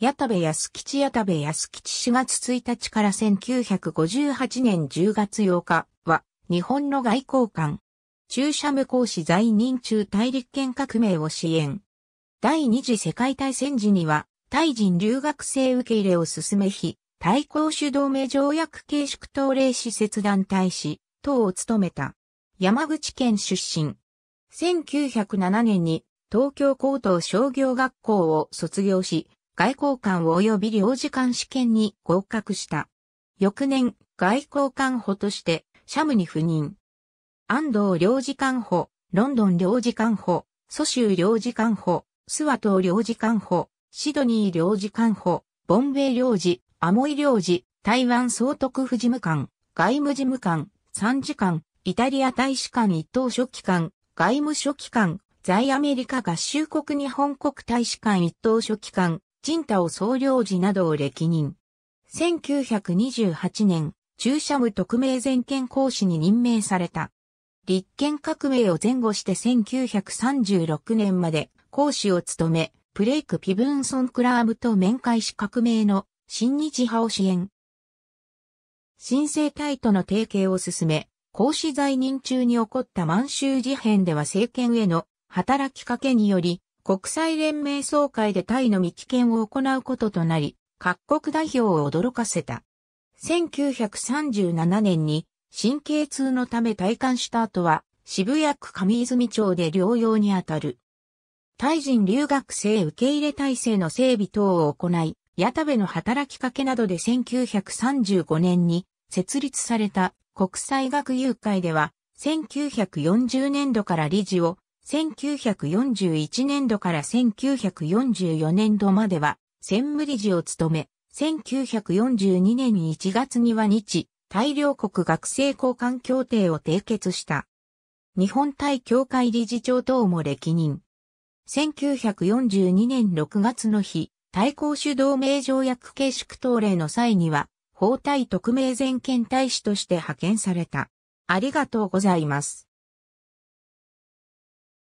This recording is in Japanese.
矢田部安吉矢田部安吉4月1日から1958年10月8日は日本の外交官。中社無講師在任中大陸圏革命を支援。第二次世界大戦時にはタイ人留学生受け入れを進め非、対抗主同盟条約形式東令施設団体士、等を務めた。山口県出身。1907年に東京高等商業学校を卒業し、外交官及び領事官試験に合格した。翌年、外交官補として、シャムに赴任。安藤領事官補、ロンドン領事官補、蘇州領事官補、スワト領事官補、シドニー領事官補、ボンベイ領事、アモイ領事、台湾総督府事務官、外務事務官、参事官、イタリア大使館一等書記官、外務書記官、在アメリカ合衆国日本国大使館一等書記官、人太を総領事などを歴任。1928年、中社部特命全権講師に任命された。立憲革命を前後して1936年まで講師を務め、プレイク・ピブンソン・クラームと面会し革命の新日派を支援。新生体との提携を進め、講師在任中に起こった満州事変では政権への働きかけにより、国際連盟総会でタイの未棄権を行うこととなり、各国代表を驚かせた。1937年に神経痛のため退官した後は渋谷区上泉町で療養にあたる。タイ人留学生受け入れ体制の整備等を行い、矢田部の働きかけなどで1935年に設立された国際学友会では1940年度から理事を1941年度から1944年度までは、専務理事を務め、1942年1月には日、大量国学生交換協定を締結した。日本対協会理事長等も歴任。1942年6月の日、対抗主導名条約形式等令の際には、法対特命全権大使として派遣された。ありがとうございます。